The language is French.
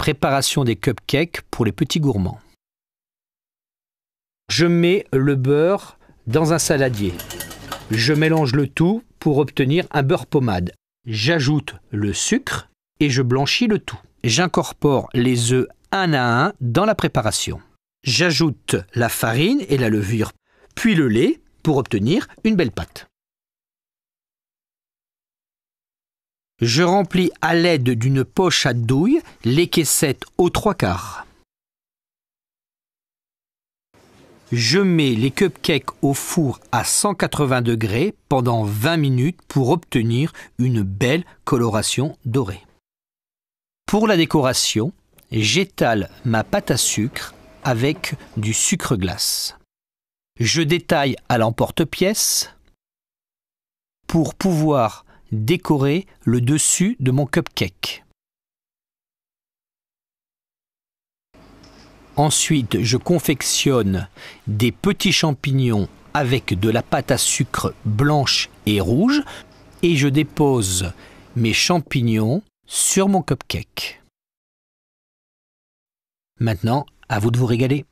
Préparation des cupcakes pour les petits gourmands. Je mets le beurre dans un saladier. Je mélange le tout pour obtenir un beurre pommade. J'ajoute le sucre et je blanchis le tout. J'incorpore les œufs un à un dans la préparation. J'ajoute la farine et la levure, puis le lait pour obtenir une belle pâte. Je remplis à l'aide d'une poche à douille les caissettes aux trois quarts. Je mets les cupcakes au four à 180 degrés pendant 20 minutes pour obtenir une belle coloration dorée. Pour la décoration, j'étale ma pâte à sucre avec du sucre glace. Je détaille à l'emporte-pièce pour pouvoir décorer le dessus de mon cupcake. Ensuite, je confectionne des petits champignons avec de la pâte à sucre blanche et rouge et je dépose mes champignons sur mon cupcake. Maintenant, à vous de vous régaler.